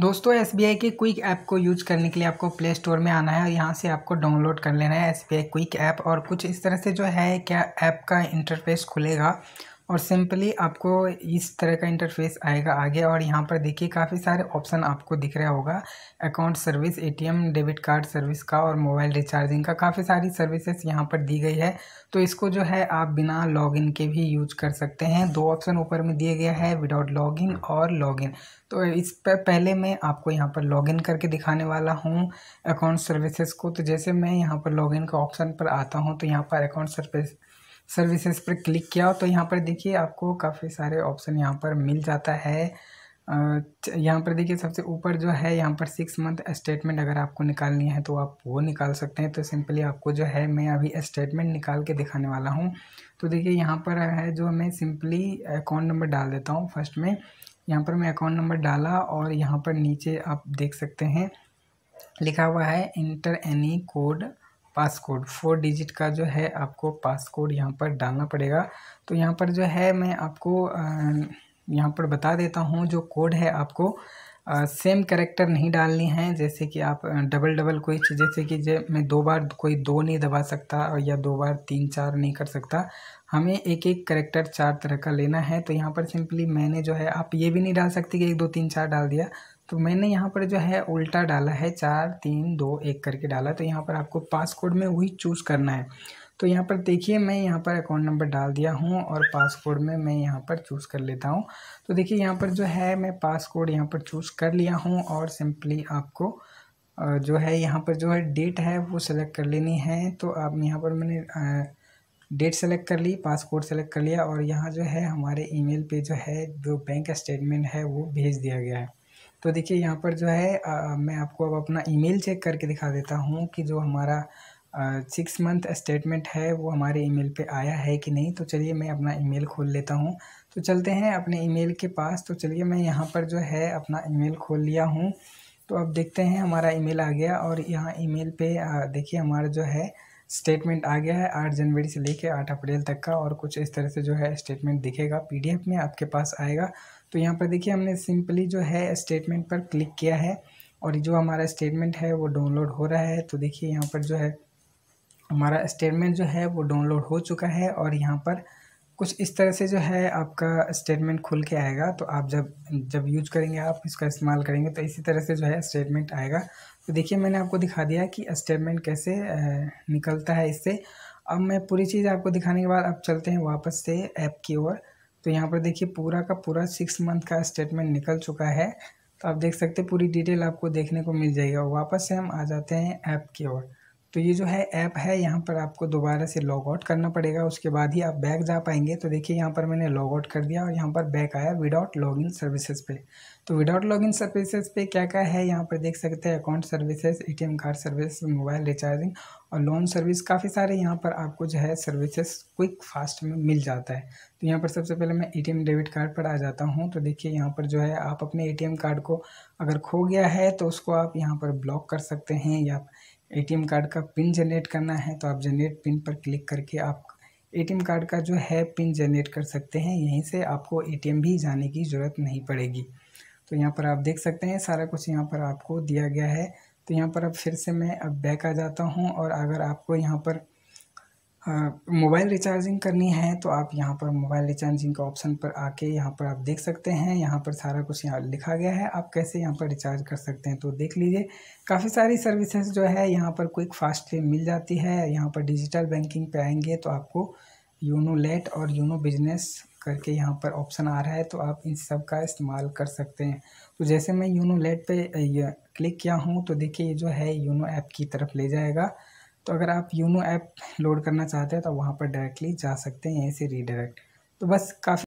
दोस्तों एस के quick app को यूज करने के लिए आपको प्ले स्टोर में आना है और यहाँ से आपको डाउनलोड कर लेना है एस क्विक ऐप और कुछ इस तरह से जो है क्या ऐप का इंटरफेस खुलेगा और सिंपली आपको इस तरह का इंटरफेस आएगा आगे और यहाँ पर देखिए काफ़ी सारे ऑप्शन आपको दिख रहा होगा account service ATM debit card service का और मोबाइल रिचार्जिंग का काफ़ी सारी सर्विसेज यहाँ पर दी गई है तो इसको जो है आप बिना लॉगिन के भी यूज कर सकते हैं दो ऑप्शन ऊपर में दिए गया है विदाउट लॉगिन और लॉगिन तो इस पर पहले मैं आपको यहाँ पर लॉगिन करके दिखाने वाला हूँ अकाउंट सर्विसेज को तो जैसे मैं यहाँ पर लॉगिन का ऑप्शन पर आता हूँ तो यहाँ पर अकाउंट सर्विस सर्विसेज पर क्लिक किया तो यहाँ पर देखिए आपको काफ़ी सारे ऑप्शन यहाँ पर मिल जाता है यहाँ पर देखिए सबसे ऊपर जो है यहाँ पर सिक्स मंथ स्टेटमेंट अगर आपको निकालनी है तो आप वो निकाल सकते हैं तो सिंपली आपको जो है मैं अभी स्टेटमेंट निकाल के दिखाने वाला हूँ तो देखिए यहाँ पर है जो मैं सिंपली अकाउंट नंबर डाल देता हूँ फर्स्ट में यहाँ पर मैं अकाउंट नंबर डाला और यहाँ पर नीचे आप देख सकते हैं लिखा हुआ है enter any code passcode four digit का जो है आपको पासकोड यहाँ पर डालना पड़ेगा तो यहाँ पर जो है मैं आपको यहाँ पर बता देता हूँ जो कोड है आपको सेम करेक्टर नहीं डालनी है जैसे कि आप डबल डबल कोई चीज़ जैसे कि मैं दो बार कोई दो नहीं दबा सकता या दो बार तीन चार नहीं कर सकता हमें एक एक करेक्टर चार तरह का लेना है तो यहाँ पर सिंपली मैंने जो है आप ये भी नहीं डाल सकती कि एक दो तीन चार डाल दिया तो मैंने यहाँ पर जो है उल्टा डाला है चार तीन दो एक करके डाला तो यहाँ पर आपको पासकोड में वही चूज़ करना है तो यहाँ पर देखिए मैं यहाँ पर अकाउंट नंबर डाल दिया हूँ और पासकोड में मैं यहाँ पर चूज़ कर लेता हूँ तो देखिए यहाँ पर जो है मैं पासकोड यहाँ पर चूज़ कर लिया हूँ और सिंपली आपको जो है यहाँ पर जो है डेट है वो सिलेक्ट कर लेनी है तो आप यहाँ पर मैंने डेट सेलेक्ट कर ली पासपोर्ट सेलेक्ट कर लिया और यहाँ जो है हमारे ईमेल पे जो है जो बैंक स्टेटमेंट है वो भेज दिया गया है तो देखिए यहाँ पर जो है आ, मैं आपको अब अपना ईमेल चेक करके दिखा देता हूँ कि जो हमारा सिक्स मंथ स्टेटमेंट है वो हमारे ईमेल पे आया है कि नहीं तो चलिए मैं अपना ईमेल खोल लेता हूँ तो चलते हैं अपने ईमेल के पास तो चलिए मैं यहाँ पर जो है अपना ईमेल खोल लिया हूँ तो अब देखते हैं हमारा ईमेल आ गया और यहाँ ईमेल पे देखिए हमारा जो है स्टेटमेंट आ गया है आठ जनवरी से लेके आठ अप्रैल तक का और कुछ इस तरह से जो है स्टेटमेंट दिखेगा पीडीएफ में आपके पास आएगा तो यहाँ पर देखिए हमने सिंपली जो है स्टेटमेंट पर क्लिक किया है और जो हमारा स्टेटमेंट है वो डाउनलोड हो रहा है तो देखिए यहाँ पर जो है हमारा स्टेटमेंट जो है वो डाउनलोड हो चुका है और यहाँ पर कुछ इस तरह से जो है आपका स्टेटमेंट खुल के आएगा तो आप जब जब यूज करेंगे आप इसका इस्तेमाल करेंगे तो इसी तरह से जो है स्टेटमेंट आएगा तो देखिए मैंने आपको दिखा दिया कि स्टेटमेंट कैसे निकलता है इससे अब मैं पूरी चीज़ आपको दिखाने के बाद अब चलते हैं वापस से ऐप की ओर तो यहाँ पर देखिए पूरा का पूरा सिक्स मंथ का स्टेटमेंट निकल चुका है तो आप देख सकते हैं पूरी डिटेल आपको देखने को मिल जाएगा वापस से हम आ जाते हैं ऐप की ओर तो ये जो है ऐप है यहाँ पर आपको दोबारा से लॉग आउट करना पड़ेगा उसके बाद ही आप बैक जा पाएंगे तो देखिए यहाँ पर मैंने लॉग आउट कर दिया और यहाँ पर बैक आया विदाउट लॉग इन सर्विसेज पे तो विदाउट लॉग इन सर्विसेज पे क्या क्या है यहाँ पर देख सकते हैं account services ATM card service mobile recharging और लोन सर्विस काफ़ी सारे यहाँ पर आपको जो है सर्विसेज क्विक फास्ट में मिल जाता है तो यहाँ पर सबसे पहले मैं एटीएम डेबिट कार्ड पर आ जाता हूँ तो देखिए यहाँ पर जो है आप अपने एटीएम कार्ड को अगर खो गया है तो उसको आप यहाँ पर ब्लॉक कर सकते हैं या एटीएम कार्ड का पिन जनरेट करना है तो आप जनरेट पिन पर क्लिक करके आप एटीएम कार्ड का जो है पिन जनरेट कर सकते हैं यहीं से आपको एटीएम भी जाने की ज़रूरत नहीं पड़ेगी तो यहाँ पर आप देख सकते हैं सारा कुछ यहाँ पर आपको दिया गया है तो यहाँ पर अब फिर से मैं अब बैक आ जाता हूँ और अगर आपको यहाँ पर मोबाइल रिचार्जिंग करनी है तो आप यहाँ पर मोबाइल रिचार्जिंग का ऑप्शन पर आके यहाँ पर आप देख सकते हैं यहाँ पर सारा कुछ यहाँ लिखा गया है आप कैसे यहाँ पर रिचार्ज कर सकते हैं तो देख लीजिए काफ़ी सारी सर्विसेज जो है यहाँ पर क्विक फास्ट पे मिल जाती है यहाँ पर डिजिटल बैंकिंग पे आएंगे तो आपको यूनो लेट और यूनो बिजनेस करके यहाँ पर ऑप्शन आ रहा है तो आप इन सब का इस्तेमाल कर सकते हैं तो जैसे मैं यूनो लेट पर क्लिक किया हूँ तो देखिए जो है यूनो ऐप की तरफ ले जाएगा तो अगर आप यूनो ऐप लोड करना चाहते हैं तो वहाँ पर डायरेक्टली जा सकते हैं यहीं से रीडायरेक्ट तो बस काफ़ी